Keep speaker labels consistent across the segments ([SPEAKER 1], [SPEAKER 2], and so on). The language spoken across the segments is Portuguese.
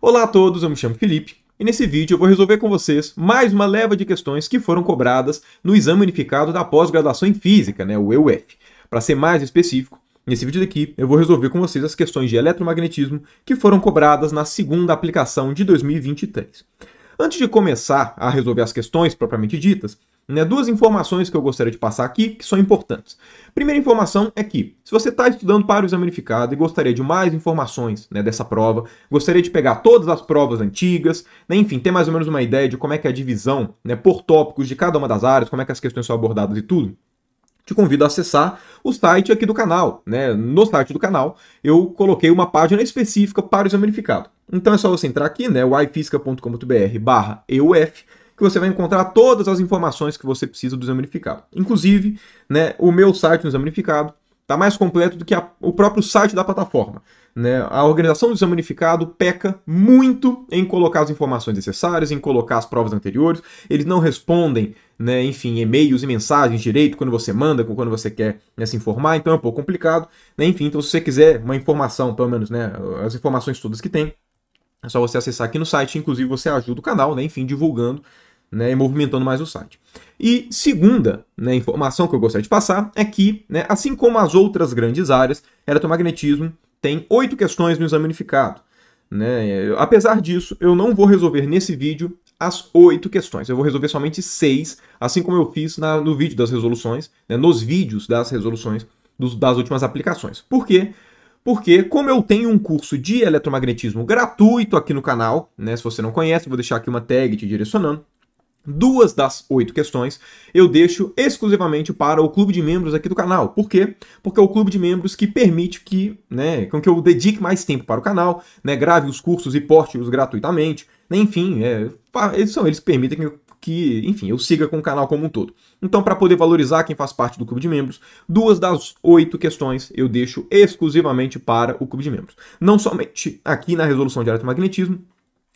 [SPEAKER 1] Olá a todos, eu me chamo Felipe e nesse vídeo eu vou resolver com vocês mais uma leva de questões que foram cobradas no Exame Unificado da Pós-Graduação em Física, né, o EUF. Para ser mais específico, nesse vídeo daqui eu vou resolver com vocês as questões de eletromagnetismo que foram cobradas na segunda aplicação de 2023. Antes de começar a resolver as questões propriamente ditas, né? Duas informações que eu gostaria de passar aqui que são importantes. Primeira informação é que, se você está estudando para o exame unificado e gostaria de mais informações né, dessa prova, gostaria de pegar todas as provas antigas, né, enfim, ter mais ou menos uma ideia de como é que é a divisão né, por tópicos de cada uma das áreas, como é que as questões são abordadas e tudo, te convido a acessar o site aqui do canal. Né? No site do canal, eu coloquei uma página específica para o exame unificado. Então é só você entrar aqui, né, wifisca.com.br barra EUF, que você vai encontrar todas as informações que você precisa do exame unificado. Inclusive, né, o meu site no exame unificado está mais completo do que a, o próprio site da plataforma. Né? A organização do exame unificado peca muito em colocar as informações necessárias, em colocar as provas anteriores. Eles não respondem, né, enfim, e-mails e mensagens direito quando você manda, quando você quer né, se informar, então é um pouco complicado. Né? Enfim, então se você quiser uma informação, pelo menos né, as informações todas que tem, é só você acessar aqui no site, inclusive você ajuda o canal, né? enfim, divulgando né, e movimentando mais o site. E segunda né, informação que eu gostaria de passar é que, né, assim como as outras grandes áreas, eletromagnetismo tem oito questões no exame unificado. Né? Apesar disso, eu não vou resolver nesse vídeo as oito questões. Eu vou resolver somente seis, assim como eu fiz na, no vídeo das resoluções, né, nos vídeos das resoluções dos, das últimas aplicações. Por quê? Porque, como eu tenho um curso de eletromagnetismo gratuito aqui no canal, né, se você não conhece, vou deixar aqui uma tag te direcionando. Duas das oito questões eu deixo exclusivamente para o clube de membros aqui do canal. Por quê? Porque é o clube de membros que permite que, né, com que eu dedique mais tempo para o canal, né, grave os cursos e poste-os gratuitamente. Né, enfim, é, eles são eles que permitem que que, enfim, eu siga com o canal como um todo. Então, para poder valorizar quem faz parte do clube de membros, duas das oito questões eu deixo exclusivamente para o clube de membros. Não somente aqui na resolução de eletromagnetismo,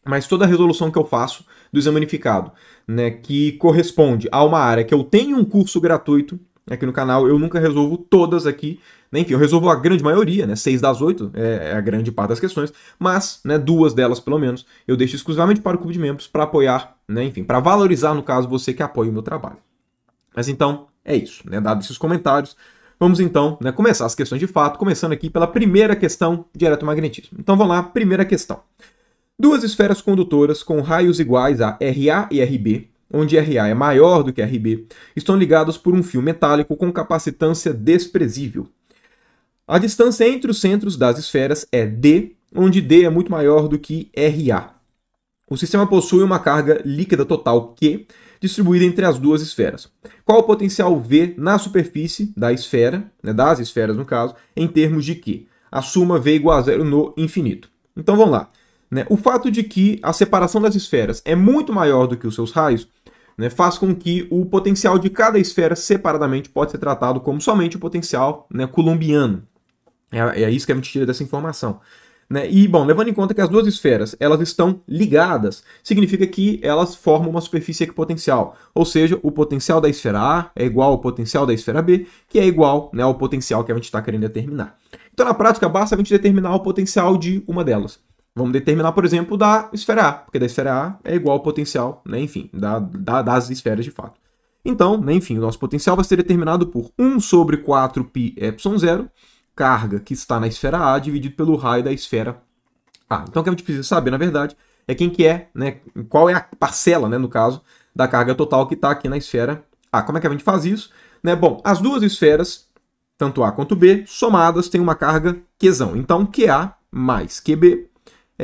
[SPEAKER 1] mas toda a resolução que eu faço do exame unificado, né, que corresponde a uma área que eu tenho um curso gratuito aqui no canal, eu nunca resolvo todas aqui, né, enfim, eu resolvo a grande maioria, né, seis das oito é, é a grande parte das questões, mas, né, duas delas pelo menos, eu deixo exclusivamente para o clube de membros para apoiar, né, enfim, para valorizar no caso você que apoia o meu trabalho. Mas então é isso, né, dados esses comentários, Vamos então né, começar as questões de fato, começando aqui pela primeira questão de eletromagnetismo. Então vamos lá, primeira questão. Duas esferas condutoras com raios iguais a RA e RB, onde RA é maior do que RB, estão ligadas por um fio metálico com capacitância desprezível. A distância entre os centros das esferas é D, onde D é muito maior do que RA. O sistema possui uma carga líquida total Q distribuída entre as duas esferas. Qual o potencial V na superfície da esfera, né, das esferas no caso, em termos de Q? A suma V igual a zero no infinito. Então vamos lá. Né? O fato de que a separação das esferas é muito maior do que os seus raios né, faz com que o potencial de cada esfera separadamente pode ser tratado como somente o potencial né, colombiano. É, é isso que a gente tira dessa informação. Né? E, bom, levando em conta que as duas esferas elas estão ligadas, significa que elas formam uma superfície equipotencial. Ou seja, o potencial da esfera A é igual ao potencial da esfera B, que é igual né, ao potencial que a gente está querendo determinar. Então, na prática, basta a gente determinar o potencial de uma delas. Vamos determinar, por exemplo, da esfera A, porque da esfera A é igual ao potencial, né, enfim, da, da, das esferas de fato. Então, né, enfim, o nosso potencial vai ser determinado por 1 sobre 4π ε0, carga que está na esfera A, dividido pelo raio da esfera A. Então, o que a gente precisa saber, na verdade, é quem que é, né, qual é a parcela, né, no caso, da carga total que está aqui na esfera A. Como é que a gente faz isso? Né? Bom, as duas esferas, tanto A quanto B, somadas têm uma carga Qzão. Então, QA mais QB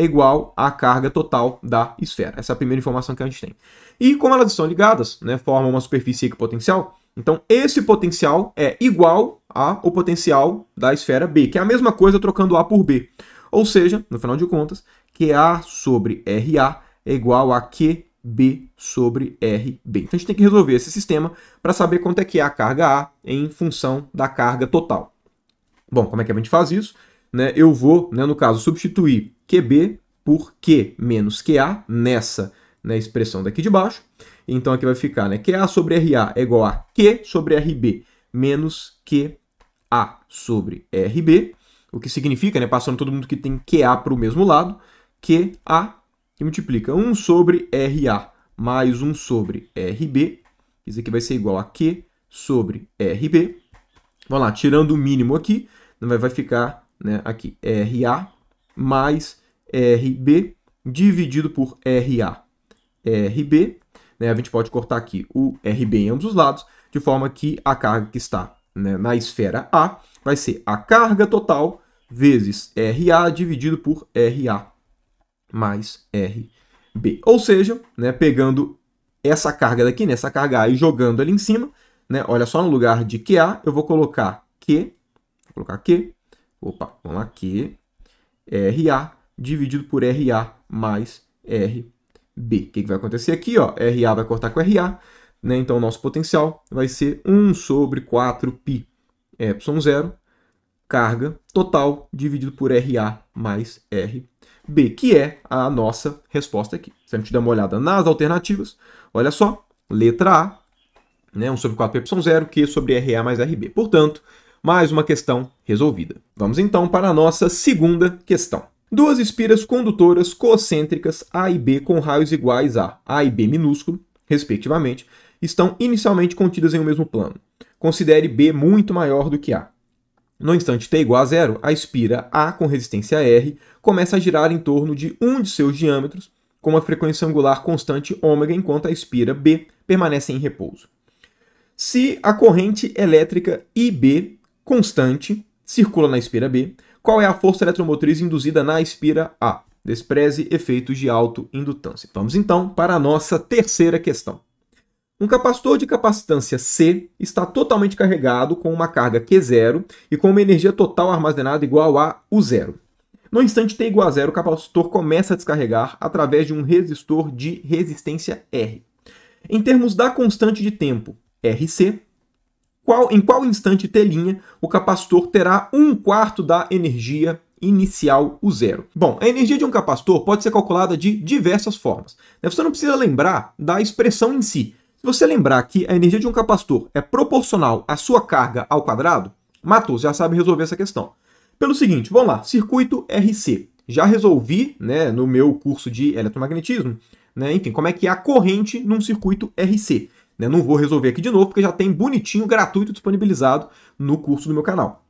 [SPEAKER 1] é igual à carga total da esfera. Essa é a primeira informação que a gente tem. E como elas estão ligadas, né, formam uma superfície equipotencial, então esse potencial é igual ao potencial da esfera B, que é a mesma coisa trocando A por B. Ou seja, no final de contas, QA sobre RA é igual a QB sobre RB. Então a gente tem que resolver esse sistema para saber quanto é que é a carga A em função da carga total. Bom, como é que a gente faz isso? Né, eu vou, né, no caso, substituir QB por Q menos QA nessa né, expressão daqui de baixo. Então aqui vai ficar né, QA sobre RA é igual a Q sobre RB menos QA sobre RB, o que significa, né, passando todo mundo que tem QA para o mesmo lado, QA que multiplica 1 sobre RA mais 1 sobre RB, isso aqui vai ser igual a Q sobre RB. Vamos lá, tirando o mínimo aqui, vai ficar né, aqui RA mais RB dividido por RA. RB, né, a gente pode cortar aqui o RB em ambos os lados, de forma que a carga que está né, na esfera A vai ser a carga total vezes RA dividido por RA mais RB. Ou seja, né, pegando essa carga daqui, né, essa carga A e jogando ali em cima, né, olha só, no lugar de QA, eu vou colocar Q, vou colocar Q, opa, vamos lá, Q, RA dividido por RA mais RB. O que, que vai acontecer aqui? Ó? RA vai cortar com RA, né? então o nosso potencial vai ser 1 sobre 4π ε0, carga total dividido por RA mais RB, que é a nossa resposta aqui. Se a gente der uma olhada nas alternativas, olha só, letra A, né, 1 sobre 4π0, Q sobre RA mais RB. Portanto, mais uma questão resolvida. Vamos então para a nossa segunda questão. Duas espiras condutoras concêntricas A e B com raios iguais a A e B minúsculo, respectivamente, estão inicialmente contidas em um mesmo plano. Considere B muito maior do que A. No instante t igual a zero, a espira A com resistência R começa a girar em torno de um de seus diâmetros com uma frequência angular constante ômega, enquanto a espira B permanece em repouso. Se a corrente elétrica IB constante circula na espira B, qual é a força eletromotriz induzida na espira A? Despreze efeitos de autoindutância. Vamos então para a nossa terceira questão. Um capacitor de capacitância C está totalmente carregado com uma carga Q0 e com uma energia total armazenada igual a U0. No instante T igual a zero, o capacitor começa a descarregar através de um resistor de resistência R. Em termos da constante de tempo, RC, qual, em qual instante T' o capacitor terá um quarto da energia inicial, o zero. Bom, a energia de um capacitor pode ser calculada de diversas formas. Né? Você não precisa lembrar da expressão em si. Se você lembrar que a energia de um capacitor é proporcional à sua carga ao quadrado, Matos já sabe resolver essa questão. Pelo seguinte, vamos lá, circuito RC. Já resolvi né, no meu curso de eletromagnetismo, né, enfim, como é que é a corrente num circuito RC. Né? Não vou resolver aqui de novo, porque já tem bonitinho, gratuito, disponibilizado no curso do meu canal.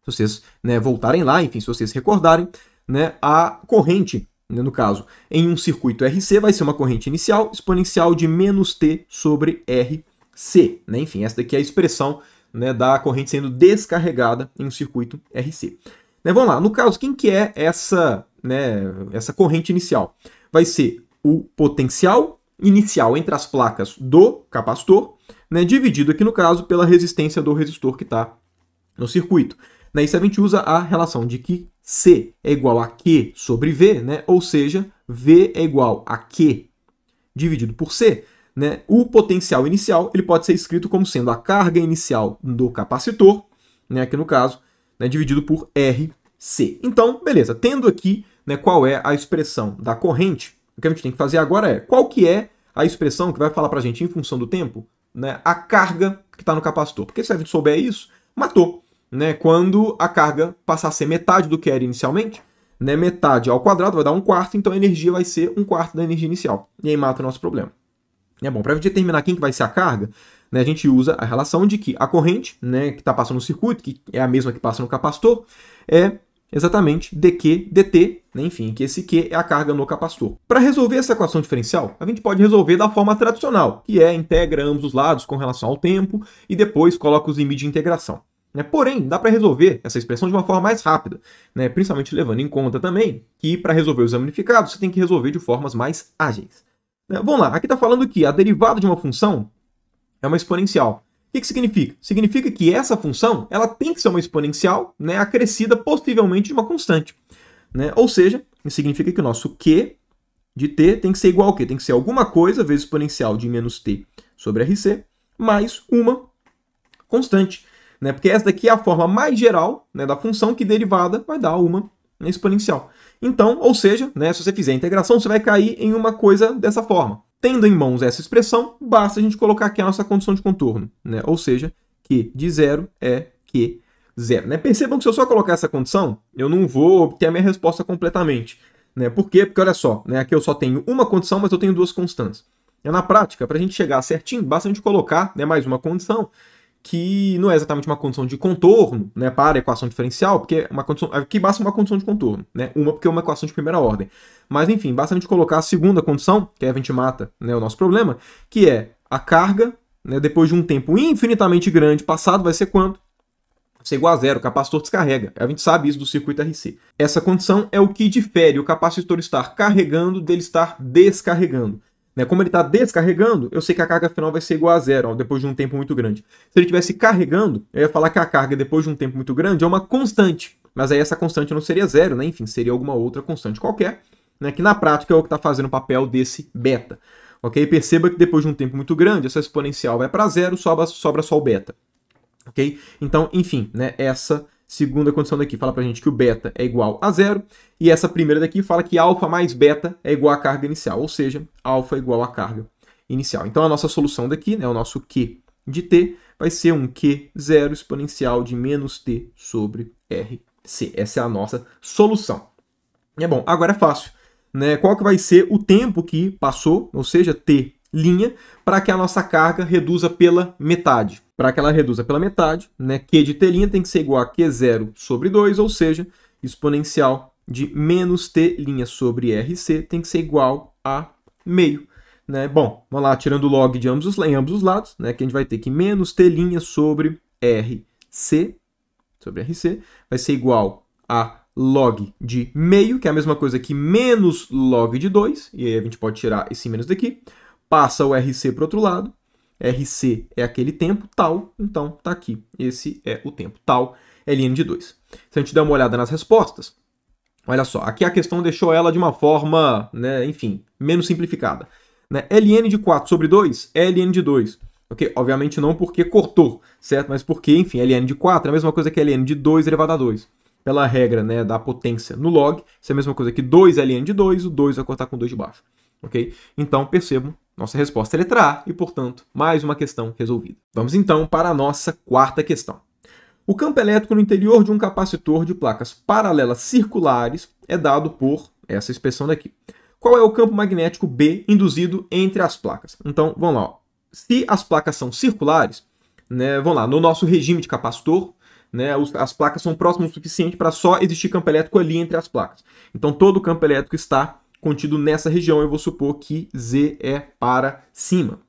[SPEAKER 1] Se vocês né, voltarem lá, enfim, se vocês recordarem, né, a corrente, né, no caso, em um circuito RC vai ser uma corrente inicial exponencial de menos T sobre RC. Né? Enfim, essa daqui é a expressão né, da corrente sendo descarregada em um circuito RC. Né, vamos lá, no caso, quem que é essa, né, essa corrente inicial? Vai ser o potencial inicial entre as placas do capacitor, né, dividido aqui no caso pela resistência do resistor que está no circuito. Né, isso a gente usa a relação de que C é igual a Q sobre V, né, ou seja, V é igual a Q dividido por C. Né, o potencial inicial ele pode ser escrito como sendo a carga inicial do capacitor, né, aqui no caso, né, dividido por RC. Então, beleza, tendo aqui né, qual é a expressão da corrente, o que a gente tem que fazer agora é qual que é a expressão que vai falar para a gente em função do tempo, né, a carga que está no capacitor. Porque se a gente souber isso, matou. Né, quando a carga passar a ser metade do que era inicialmente, né, metade ao quadrado vai dar um quarto, então a energia vai ser um quarto da energia inicial. E aí mata o nosso problema. É bom, para determinar quem que vai ser a carga, né, a gente usa a relação de que a corrente né, que está passando no circuito, que é a mesma que passa no capacitor, é exatamente dQ dt né, enfim, que esse Q é a carga no capacitor. Para resolver essa equação diferencial, a gente pode resolver da forma tradicional, que é integra ambos os lados com relação ao tempo e depois coloca os limites de integração. Né. Porém, dá para resolver essa expressão de uma forma mais rápida, né? principalmente levando em conta também que para resolver os amplificados você tem que resolver de formas mais ágeis. Né. Vamos lá, aqui está falando que a derivada de uma função é uma exponencial. O que, que significa? Significa que essa função ela tem que ser uma exponencial né, acrescida possivelmente de uma constante. Né? Ou seja, significa que o nosso Q de t tem que ser igual a quê? Tem que ser alguma coisa vezes exponencial de menos t sobre rc, mais uma constante. Né? Porque essa daqui é a forma mais geral né, da função que derivada vai dar uma exponencial. Então, ou seja, né, se você fizer a integração, você vai cair em uma coisa dessa forma. Tendo em mãos essa expressão, basta a gente colocar aqui a nossa condição de contorno. Né? Ou seja, que de zero é que zero. Né? Percebam que se eu só colocar essa condição, eu não vou obter a minha resposta completamente. Né? Por quê? Porque olha só, né? aqui eu só tenho uma condição, mas eu tenho duas constantes. E é, na prática, para a gente chegar certinho, basta a gente colocar né, mais uma condição, que não é exatamente uma condição de contorno né, para a equação diferencial, porque é uma condição, aqui basta uma condição de contorno, né? uma porque é uma equação de primeira ordem. Mas enfim, basta a gente colocar a segunda condição, que é a gente mata né, o nosso problema, que é a carga, né, depois de um tempo infinitamente grande passado, vai ser quanto? igual a zero, o capacitor descarrega. A gente sabe isso do circuito RC. Essa condição é o que difere o capacitor estar carregando dele estar descarregando. Né? Como ele está descarregando, eu sei que a carga final vai ser igual a zero, ó, depois de um tempo muito grande. Se ele estivesse carregando, eu ia falar que a carga depois de um tempo muito grande é uma constante. Mas aí essa constante não seria zero, né? enfim, seria alguma outra constante qualquer, né? que na prática é o que está fazendo o papel desse beta. Perceba que depois de um tempo muito grande, essa exponencial vai para zero, sobra, sobra só o beta ok? Então, enfim, né, essa segunda condição daqui fala para a gente que o beta é igual a zero, e essa primeira daqui fala que alfa mais beta é igual à carga inicial, ou seja, alfa é igual à carga inicial. Então, a nossa solução daqui, né, o nosso Q de T, vai ser um Q0 exponencial de menos T sobre RC. Essa é a nossa solução. É bom, agora é fácil. Né? Qual que vai ser o tempo que passou, ou seja, T linha, para que a nossa carga reduza pela metade? para que ela reduza pela metade, né? Q de T' tem que ser igual a Q0 sobre 2, ou seja, exponencial de menos T' sobre RC tem que ser igual a meio. Né? Bom, vamos lá, tirando o log de ambos os, em ambos os lados, né? que a gente vai ter que menos T' sobre RC, sobre RC, vai ser igual a log de meio, que é a mesma coisa que menos log de 2, e aí a gente pode tirar esse menos daqui, passa o RC para o outro lado, RC é aquele tempo, tal, então está aqui. Esse é o tempo, tal, ln de 2. Se a gente der uma olhada nas respostas, olha só, aqui a questão deixou ela de uma forma, né, enfim, menos simplificada. Né? ln de 4 sobre 2 é ln de 2. Ok? Obviamente não porque cortou, certo? Mas porque, enfim, ln de 4 é a mesma coisa que ln de 2 elevado a 2. Pela regra né, da potência no log, isso é a mesma coisa que 2 ln de 2, o 2 vai cortar com 2 de baixo. Ok? Então, percebam nossa resposta é letra A e, portanto, mais uma questão resolvida. Vamos então para a nossa quarta questão. O campo elétrico no interior de um capacitor de placas paralelas circulares é dado por essa expressão daqui. Qual é o campo magnético B induzido entre as placas? Então, vamos lá. Se as placas são circulares, né, vamos lá, no nosso regime de capacitor, né, as placas são próximas o suficiente para só existir campo elétrico ali entre as placas. Então, todo o campo elétrico está contido nessa região, eu vou supor que Z é para cima,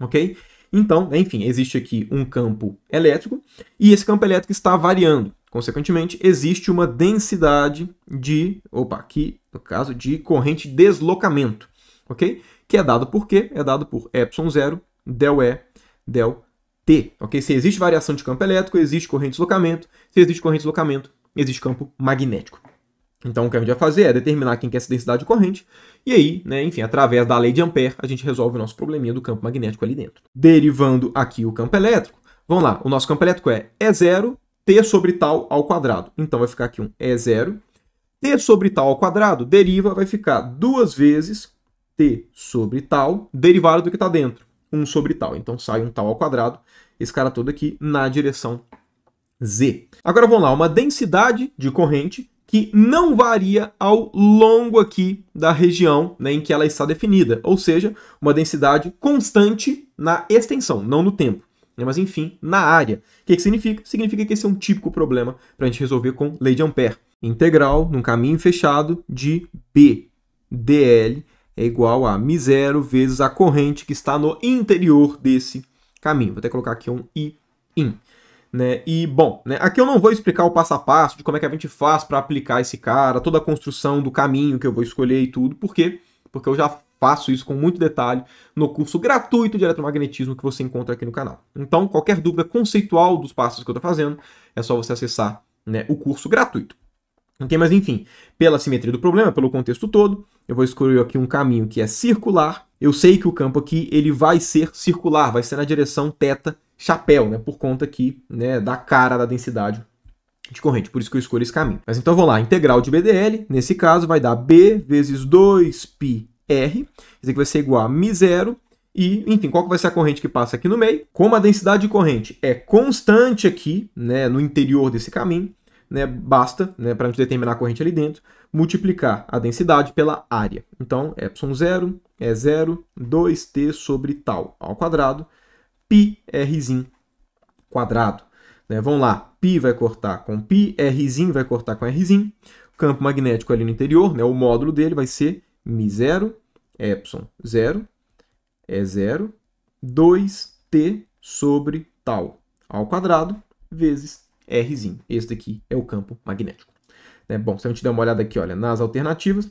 [SPEAKER 1] ok? Então, enfim, existe aqui um campo elétrico e esse campo elétrico está variando. Consequentemente, existe uma densidade de, opa, aqui no caso de corrente de deslocamento, ok? Que é dado por quê? É dado por ε0 del E del T, ok? Se existe variação de campo elétrico, existe corrente de deslocamento. Se existe corrente de deslocamento, existe campo magnético. Então, o que a gente vai fazer é determinar quem é essa densidade de corrente, e aí, né, enfim, através da lei de Ampère, a gente resolve o nosso probleminha do campo magnético ali dentro. Derivando aqui o campo elétrico, vamos lá, o nosso campo elétrico é E0 T sobre tal ao quadrado. Então, vai ficar aqui um E0. T sobre tal ao quadrado, deriva, vai ficar duas vezes T sobre tal, derivado do que está dentro, 1 sobre tal. Então, sai um tal ao quadrado, esse cara todo aqui, na direção Z. Agora, vamos lá, uma densidade de corrente que não varia ao longo aqui da região né, em que ela está definida, ou seja, uma densidade constante na extensão, não no tempo, né, mas enfim, na área. O que, que significa? Significa que esse é um típico problema para a gente resolver com lei de Ampère. Integral num caminho fechado de B dl é igual a μ0 vezes a corrente que está no interior desse caminho. Vou até colocar aqui um i in. Né? E, bom, né? aqui eu não vou explicar o passo a passo de como é que a gente faz para aplicar esse cara, toda a construção do caminho que eu vou escolher e tudo, por quê? Porque eu já faço isso com muito detalhe no curso gratuito de eletromagnetismo que você encontra aqui no canal. Então, qualquer dúvida conceitual dos passos que eu estou fazendo, é só você acessar né, o curso gratuito. Okay? Mas enfim, pela simetria do problema, pelo contexto todo, eu vou escolher aqui um caminho que é circular. Eu sei que o campo aqui ele vai ser circular, vai ser na direção θ chapéu, né? por conta aqui né, da cara da densidade de corrente, por isso que eu escolho esse caminho. Mas então vamos lá, integral de BDL, nesse caso vai dar B vezes 2πr, isso aqui vai ser igual a μ0, e, enfim, qual que vai ser a corrente que passa aqui no meio? Como a densidade de corrente é constante aqui, né, no interior desse caminho, né, basta, né, para determinar a corrente ali dentro, multiplicar a densidade pela área. Então, ε0 é 0, 2t sobre tal ao quadrado, π rzinho quadrado. Né? Vamos lá, π vai cortar com π, rzinho vai cortar com rzinho. O campo magnético ali no interior, né, o módulo dele vai ser μ0, ε0, é 0, 2t sobre tal ao quadrado vezes R. Esse daqui é o campo magnético. Né? Bom, se a gente der uma olhada aqui, olha, nas alternativas,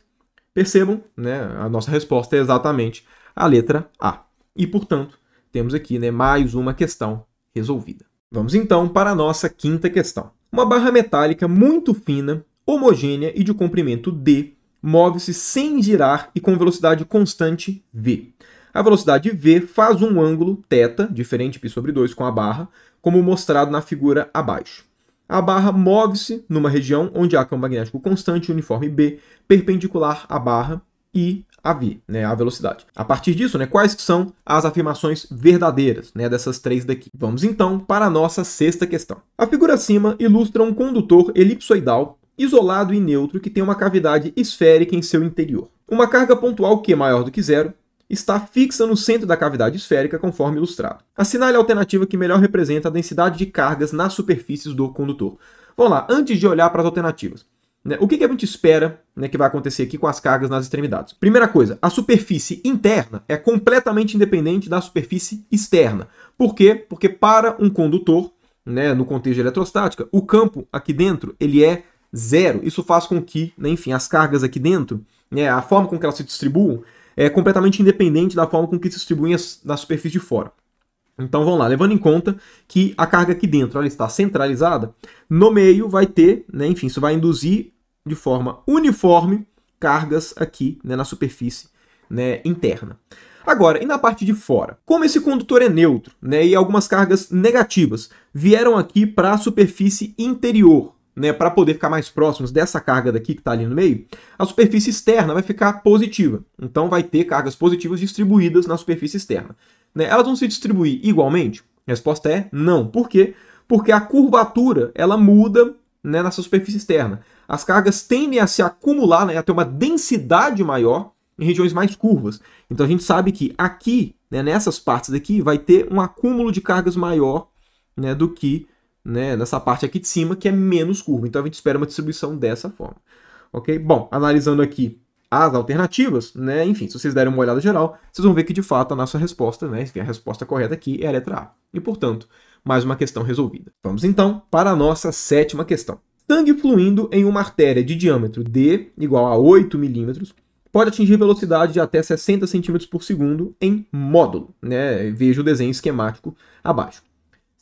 [SPEAKER 1] percebam, né, a nossa resposta é exatamente a letra A. E, portanto, temos aqui né, mais uma questão resolvida. Vamos então para a nossa quinta questão. Uma barra metálica muito fina, homogênea e de comprimento D move-se sem girar e com velocidade constante v. A velocidade v faz um ângulo θ, diferente π sobre 2 com a barra, como mostrado na figura abaixo. A barra move-se numa região onde há campo magnético constante uniforme B, perpendicular à barra e a v, né, a velocidade. A partir disso, né, quais são as afirmações verdadeiras né, dessas três daqui? Vamos então para a nossa sexta questão. A figura acima ilustra um condutor elipsoidal isolado e neutro que tem uma cavidade esférica em seu interior. Uma carga pontual Q maior do que zero está fixa no centro da cavidade esférica, conforme ilustrado. Assinale é a alternativa que melhor representa a densidade de cargas nas superfícies do condutor. Vamos lá, antes de olhar para as alternativas. Né, o que, que, a gente espera né, que vai acontecer aqui com as cargas nas extremidades? Primeira coisa, a superfície interna é completamente independente da superfície externa. Por quê? Porque para um condutor, né, no contexto de eletrostática, o campo aqui dentro ele é zero. Isso faz com que, né, enfim, as cargas aqui dentro, né, a forma com que elas se distribuam, é completamente independente da forma com que se distribuem na superfície de fora. Então vamos lá, levando em conta que a carga aqui dentro ela está centralizada, no meio vai ter, né, enfim, isso vai induzir de forma uniforme cargas aqui né, na superfície né, interna. Agora, e na parte de fora? Como esse condutor é neutro né, e algumas cargas negativas vieram aqui para a superfície interior né, para poder ficar mais próximos dessa carga daqui que está ali no meio, a superfície externa vai ficar positiva. Então vai ter cargas positivas distribuídas na superfície externa. Né? Elas vão se distribuir igualmente? A resposta é não. Por quê? Porque a curvatura ela muda né, nessa superfície externa. As cargas tendem a se acumular, né, a ter uma densidade maior em regiões mais curvas. Então a gente sabe que aqui, né, nessas partes daqui, vai ter um acúmulo de cargas maior né, do que né, nessa parte aqui de cima, que é menos curva. Então a gente espera uma distribuição dessa forma. Ok? Bom, analisando aqui as alternativas, né, enfim, se vocês derem uma olhada geral, vocês vão ver que de fato a nossa resposta, né, a resposta correta aqui é a letra A. E portanto, mais uma questão resolvida. Vamos então para a nossa sétima questão. Sangue fluindo em uma artéria de diâmetro D igual a 8 milímetros pode atingir velocidade de até 60 cm por segundo em módulo. Né? Veja o desenho esquemático abaixo.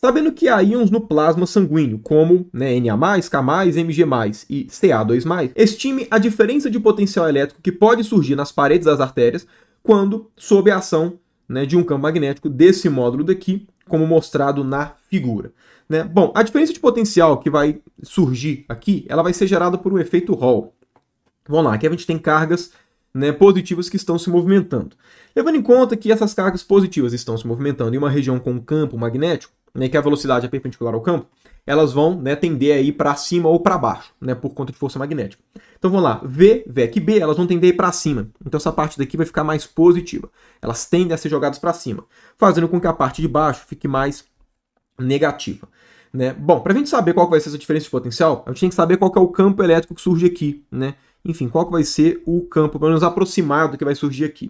[SPEAKER 1] Sabendo que há íons no plasma sanguíneo, como né, Na+, K+, Mg+, e Ca2+, estime a diferença de potencial elétrico que pode surgir nas paredes das artérias quando sob a ação né, de um campo magnético desse módulo daqui, como mostrado na figura. Né? Bom, a diferença de potencial que vai surgir aqui, ela vai ser gerada por um efeito Hall. Vamos lá, aqui a gente tem cargas né, positivas que estão se movimentando. Levando em conta que essas cargas positivas estão se movimentando em uma região com campo magnético, né, que a velocidade é perpendicular ao campo, elas vão né, tender para cima ou para baixo, né, por conta de força magnética. Então vamos lá, V, VEC B, elas vão tender para cima. Então essa parte daqui vai ficar mais positiva. Elas tendem a ser jogadas para cima, fazendo com que a parte de baixo fique mais negativa. Né? Bom, para a gente saber qual vai ser essa diferença de potencial, a gente tem que saber qual que é o campo elétrico que surge aqui. Né? Enfim, qual que vai ser o campo, pelo menos aproximado, que vai surgir aqui.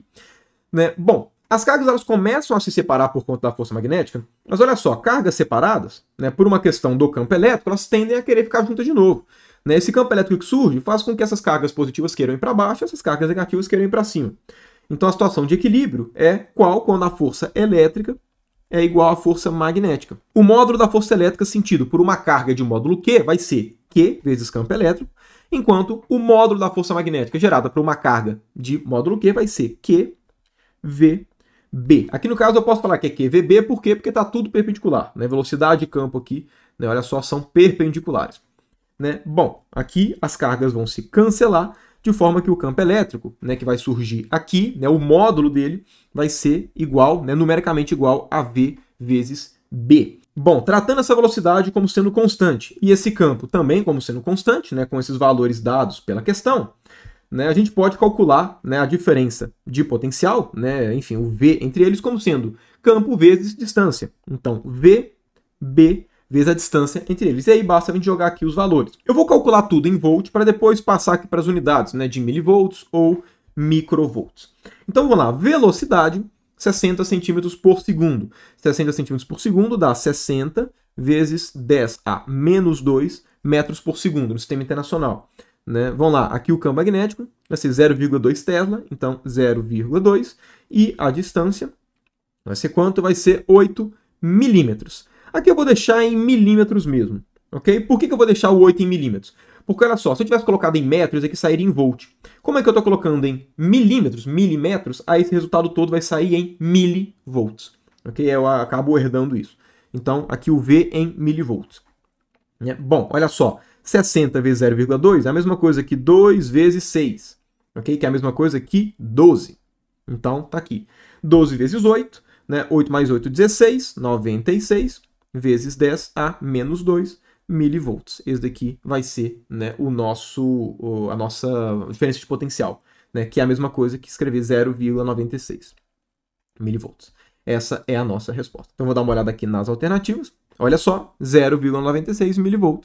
[SPEAKER 1] Né? Bom, as cargas elas começam a se separar por conta da força magnética, mas olha só, cargas separadas, né, por uma questão do campo elétrico, elas tendem a querer ficar juntas de novo. Né? Esse campo elétrico que surge faz com que essas cargas positivas queiram ir para baixo essas cargas negativas queiram ir para cima. Então a situação de equilíbrio é qual quando a força elétrica é igual à força magnética. O módulo da força elétrica sentido por uma carga de módulo Q vai ser Q vezes campo elétrico, enquanto o módulo da força magnética gerada por uma carga de módulo Q vai ser Q V B. Aqui no caso eu posso falar que é QVB, por quê? Porque está tudo perpendicular. Né? Velocidade e campo aqui, né? olha só, são perpendiculares. Né? Bom, aqui as cargas vão se cancelar, de forma que o campo elétrico, né, que vai surgir aqui, né, o módulo dele, vai ser igual, né, numericamente igual a V vezes B. Bom, tratando essa velocidade como sendo constante e esse campo também como sendo constante, né, com esses valores dados pela questão, né, a gente pode calcular né, a diferença de potencial, né, enfim, o V entre eles como sendo campo vezes distância. Então, V, B vezes a distância entre eles. E aí basta a gente jogar aqui os valores. Eu vou calcular tudo em volt para depois passar aqui para as unidades né, de milivolts ou microvolts. Então vamos lá, velocidade 60 centímetros por segundo. 60 centímetros por segundo dá 60 vezes 10 a menos 2 metros por segundo no sistema internacional. Né? Vamos lá, aqui o campo magnético vai ser 0,2 Tesla, então 0,2. E a distância vai ser quanto? Vai ser 8 milímetros. Aqui eu vou deixar em milímetros mesmo, ok? Por que, que eu vou deixar o 8 em milímetros? Porque olha só, se eu tivesse colocado em metros, aqui sairia em volt. Como é que eu estou colocando em milímetros, milímetros, aí esse resultado todo vai sair em milivolts. Ok? Eu acabo herdando isso. Então, aqui o V em milivolts. Né? Bom, olha só. 60 vezes 0,2 é a mesma coisa que 2 vezes 6, ok? Que é a mesma coisa que 12. Então, está aqui. 12 vezes 8, né? 8 mais 8, 16, 96, vezes 10 a menos 2 milivolts. Esse daqui vai ser né, o nosso, a nossa diferença de potencial, né, que é a mesma coisa que escrever 0,96 milivolts. Essa é a nossa resposta. Então, vou dar uma olhada aqui nas alternativas. Olha só, 0,96 mV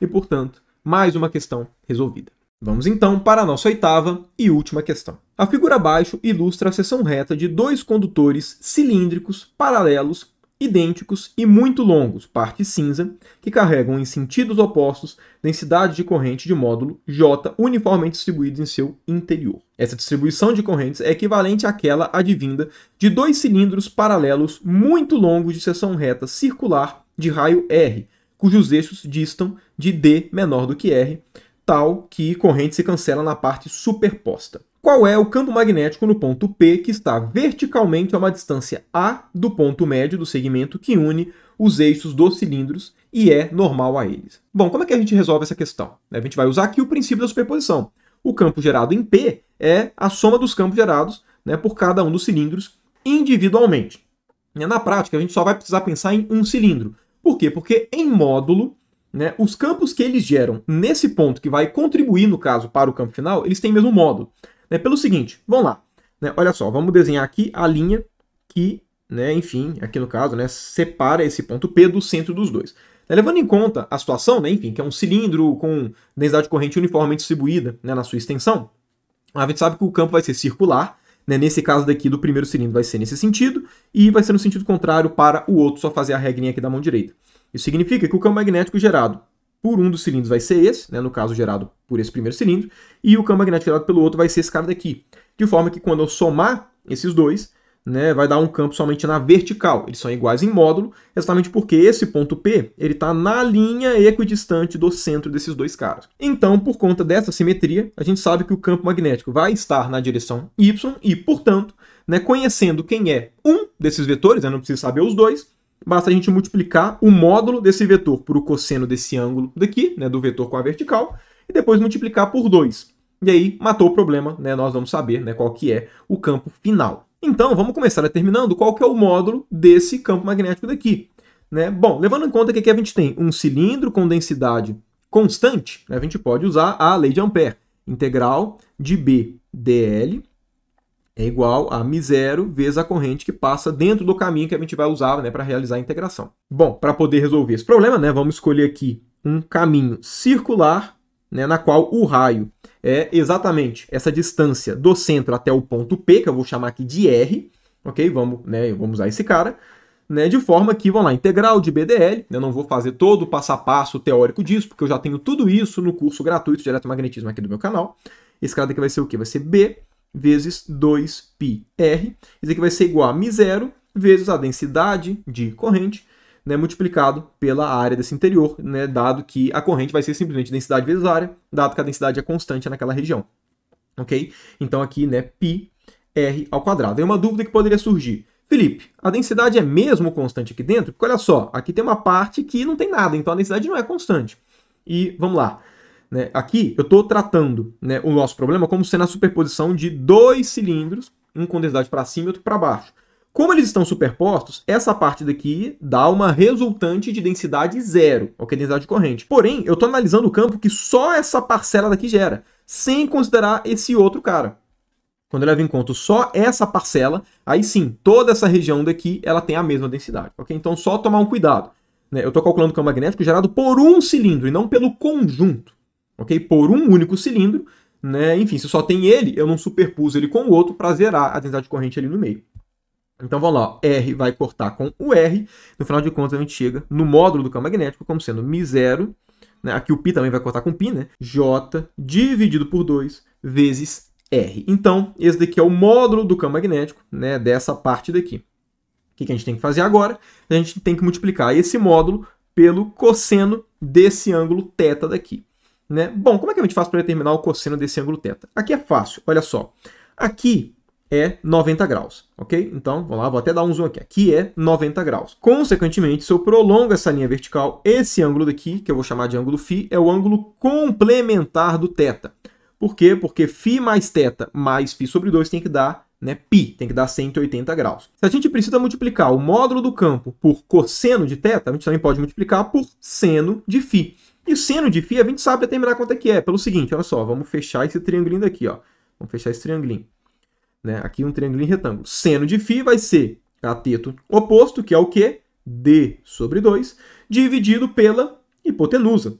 [SPEAKER 1] e, portanto, mais uma questão resolvida. Vamos então para a nossa oitava e última questão. A figura abaixo ilustra a seção reta de dois condutores cilíndricos paralelos idênticos e muito longos, parte cinza, que carregam em sentidos opostos densidade de corrente de módulo J uniformemente distribuídos em seu interior. Essa distribuição de correntes é equivalente àquela advinda de dois cilindros paralelos muito longos de seção reta circular de raio R, cujos eixos distam de D menor do que R, tal que corrente se cancela na parte superposta. Qual é o campo magnético no ponto P que está verticalmente a uma distância A do ponto médio do segmento que une os eixos dos cilindros e é normal a eles? Bom, como é que a gente resolve essa questão? A gente vai usar aqui o princípio da superposição. O campo gerado em P é a soma dos campos gerados né, por cada um dos cilindros individualmente. Na prática, a gente só vai precisar pensar em um cilindro, por quê? Porque em módulo, né, os campos que eles geram nesse ponto que vai contribuir, no caso, para o campo final, eles têm mesmo módulo. Né, pelo seguinte, vamos lá. Né, olha só, vamos desenhar aqui a linha que, né, enfim, aqui no caso, né, separa esse ponto P do centro dos dois. Né, levando em conta a situação, né, enfim, que é um cilindro com densidade de corrente uniformemente distribuída né, na sua extensão, a gente sabe que o campo vai ser circular, né? Nesse caso daqui do primeiro cilindro vai ser nesse sentido e vai ser no sentido contrário para o outro, só fazer a regrinha aqui da mão direita. Isso significa que o campo magnético gerado por um dos cilindros vai ser esse, né? no caso gerado por esse primeiro cilindro, e o campo magnético gerado pelo outro vai ser esse cara daqui. De forma que quando eu somar esses dois, né, vai dar um campo somente na vertical. Eles são iguais em módulo, exatamente porque esse ponto P está na linha equidistante do centro desses dois caras. Então, por conta dessa simetria, a gente sabe que o campo magnético vai estar na direção Y e, portanto, né, conhecendo quem é um desses vetores, né, não precisa saber os dois, basta a gente multiplicar o módulo desse vetor por o cosseno desse ângulo daqui, né, do vetor com a vertical, e depois multiplicar por 2. E aí, matou o problema, né? Nós vamos saber né, qual que é o campo final. Então, vamos começar determinando qual que é o módulo desse campo magnético daqui. Né? Bom, levando em conta que aqui a gente tem um cilindro com densidade constante, né? a gente pode usar a lei de Ampère. Integral de B dl é igual a μ0 vezes a corrente que passa dentro do caminho que a gente vai usar né, para realizar a integração. Bom, para poder resolver esse problema, né, vamos escolher aqui um caminho circular né, na qual o raio é exatamente essa distância do centro até o ponto P, que eu vou chamar aqui de R, ok? Vamos, né, vamos usar esse cara. Né, de forma que, vamos lá, integral de BDL, eu não vou fazer todo o passo a passo teórico disso, porque eu já tenho tudo isso no curso gratuito de eletromagnetismo aqui do meu canal. Esse cara daqui vai ser o quê? Vai ser B vezes 2πr. Isso aqui vai ser igual a μ0 vezes a densidade de corrente né, multiplicado pela área desse interior, né, dado que a corrente vai ser simplesmente densidade vezes área, dado que a densidade é constante naquela região. Ok? Então aqui, né, pi r ao quadrado. É uma dúvida que poderia surgir. Felipe, a densidade é mesmo constante aqui dentro? Porque olha só, aqui tem uma parte que não tem nada, então a densidade não é constante. E vamos lá. Né, aqui eu estou tratando né, o nosso problema como sendo a superposição de dois cilindros, um com densidade para cima e outro para baixo. Como eles estão superpostos, essa parte daqui dá uma resultante de densidade zero, ok? Densidade corrente. Porém, eu estou analisando o campo que só essa parcela daqui gera, sem considerar esse outro cara. Quando eu levo em conta só essa parcela, aí sim, toda essa região daqui ela tem a mesma densidade, ok? Então, só tomar um cuidado. Né? Eu estou calculando o campo magnético gerado por um cilindro e não pelo conjunto, ok? Por um único cilindro, né? enfim, se só tem ele, eu não superpus ele com o outro para zerar a densidade corrente ali no meio. Então vamos lá, R vai cortar com o R. No final de contas, a gente chega no módulo do campo magnético como sendo Mi0. Né? Aqui o π também vai cortar com π, né? J dividido por 2 vezes R. Então, esse daqui é o módulo do campo magnético, né? Dessa parte daqui. O que a gente tem que fazer agora? A gente tem que multiplicar esse módulo pelo cosseno desse ângulo θ daqui. Né? Bom, como é que a gente faz para determinar o cosseno desse ângulo θ? Aqui é fácil, olha só. Aqui é 90 graus, ok? Então, vamos lá, vou até dar um zoom aqui. Aqui é 90 graus. Consequentemente, se eu prolongo essa linha vertical, esse ângulo daqui, que eu vou chamar de ângulo φ, é o ângulo complementar do θ. Por quê? Porque φ mais θ mais φ sobre 2 tem que dar né, π, tem que dar 180 graus. Se a gente precisa multiplicar o módulo do campo por cosseno de θ, a gente também pode multiplicar por seno de φ. E o seno de φ a gente sabe determinar quanto é que é, pelo seguinte, olha só, vamos fechar esse triangulinho daqui, ó. Vamos fechar esse triangulinho. Né? Aqui um triângulo em retângulo. Seno de φ vai ser cateto oposto, que é o quê? D sobre 2, dividido pela hipotenusa.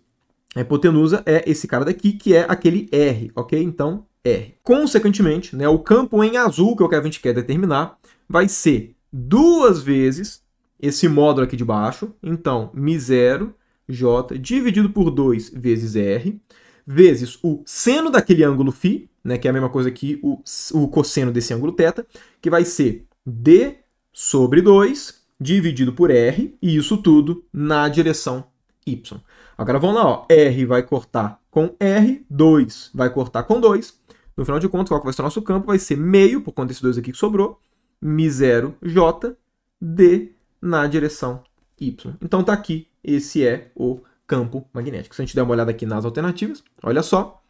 [SPEAKER 1] A hipotenusa é esse cara daqui, que é aquele R, ok? Então, R. Consequentemente, né, o campo em azul que, é o que a gente quer determinar vai ser duas vezes esse módulo aqui de baixo. Então, mi zero J dividido por 2 vezes R, vezes o seno daquele ângulo φ, né, que é a mesma coisa que o, o cosseno desse ângulo θ, que vai ser d sobre 2 dividido por r, e isso tudo na direção y. Agora vamos lá, ó. r vai cortar com r, 2 vai cortar com 2. No final de contas, qual que vai ser o nosso campo? Vai ser meio, por conta desse dois aqui que sobrou, mi0, j, d na direção y. Então está aqui, esse é o campo magnético. Se a gente der uma olhada aqui nas alternativas, olha só,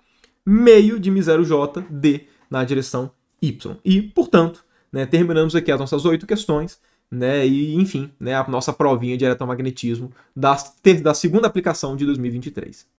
[SPEAKER 1] meio de mi0 j d na direção y. E, portanto, né, terminamos aqui as nossas oito questões. Né, e enfim, né, a nossa provinha de eletromagnetismo da, da segunda aplicação de 2023.